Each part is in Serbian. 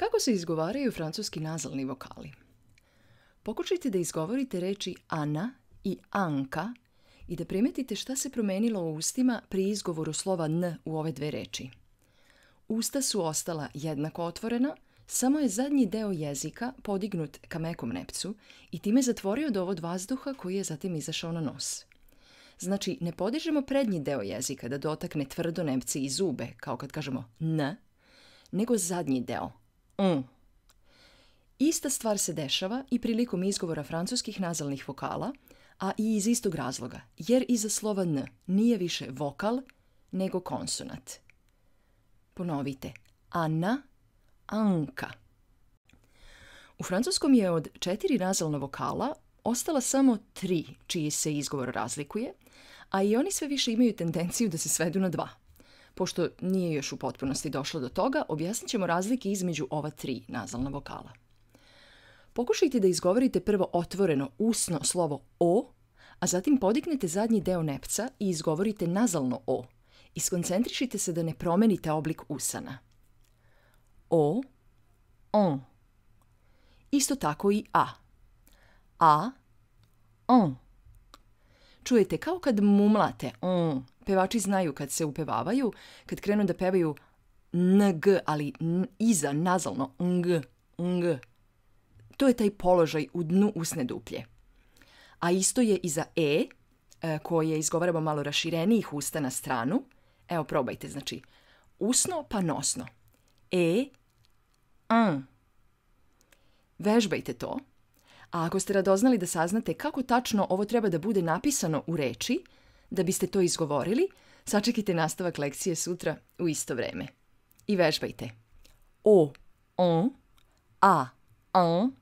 Kako se izgovaraju francuski nazalni vokali? Pokušajte da izgovorite reči Ana i Anka i da primetite šta se promenilo u ustima pri izgovoru slova N u ove dve reči. Usta su ostala jednako otvorena, samo je zadnji deo jezika podignut ka mekom nepcu i time zatvorio dovod vazduha koji je zatim izašao na nos. Znači, ne podižemo prednji deo jezika da dotakne tvrdo nepce i zube, kao kad kažemo N, nego zadnji deo, mm. Ista stvar se dešava i prilikom izgovora francuskih nazalnih vokala, a i iz istog razloga, jer iza slova n nije više vokal, nego konsonant. Ponovite. Anna, anka. U francuskom je od četiri nazalna vokala ostala samo tri, čiji se izgovor razlikuje, a i oni sve više imaju tendenciju da se svedu na dva. Pošto nije još u potpunosti došlo do toga, objasnit ćemo razlike između ova tri nazalna vokala. Pokušajte da izgovorite prvo otvoreno usno slovo O, a zatim podignete zadnji deo nepca i izgovorite nazalno O. Iskoncentrišite se da ne promenite oblik usana. O, on. Isto tako i A. A, on. Čujete kao kad mumlate on pevači znaju kad se upevavaju, kad krenu da pevaju ng, ali n, iza, nazalno, ng, ng. To je taj položaj u dnu usne duplje. A isto je i za e, e koje izgovaramo malo raširenijih usta na stranu. Evo, probajte, znači, usno pa nosno. E, n. Vežbajte to. A ako ste radoznali da saznate kako tačno ovo treba da bude napisano u reči, Da biste to izgovorili, sačekajte nastavak lekcije sutra u isto vreme. I vežbajte. O, on, a, on,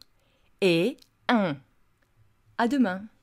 e, un. À demain.